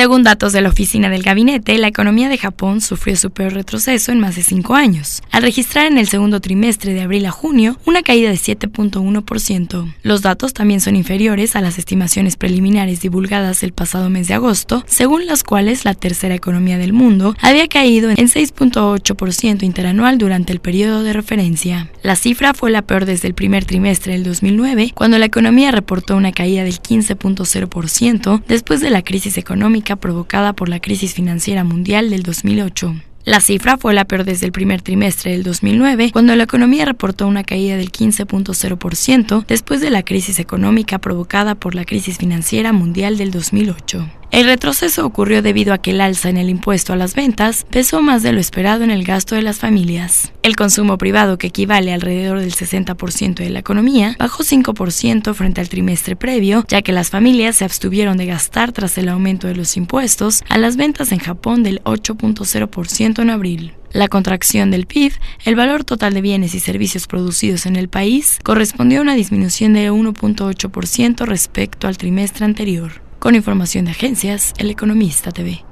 Según datos de la Oficina del Gabinete, la economía de Japón sufrió su peor retroceso en más de cinco años, al registrar en el segundo trimestre de abril a junio una caída de 7.1%. Los datos también son inferiores a las estimaciones preliminares divulgadas el pasado mes de agosto, según las cuales la tercera economía del mundo había caído en 6.8% interanual durante el periodo de referencia. La cifra fue la peor desde el primer trimestre del 2009, cuando la economía reportó una caída del 15.0% después de la crisis económica provocada por la crisis financiera mundial del 2008. La cifra fue la peor desde el primer trimestre del 2009, cuando la economía reportó una caída del 15.0% después de la crisis económica provocada por la crisis financiera mundial del 2008. El retroceso ocurrió debido a que el alza en el impuesto a las ventas pesó más de lo esperado en el gasto de las familias. El consumo privado, que equivale alrededor del 60% de la economía, bajó 5% frente al trimestre previo, ya que las familias se abstuvieron de gastar tras el aumento de los impuestos a las ventas en Japón del 8.0% en abril. La contracción del PIB, el valor total de bienes y servicios producidos en el país, correspondió a una disminución de 1.8% respecto al trimestre anterior. Con información de agencias, El Economista TV.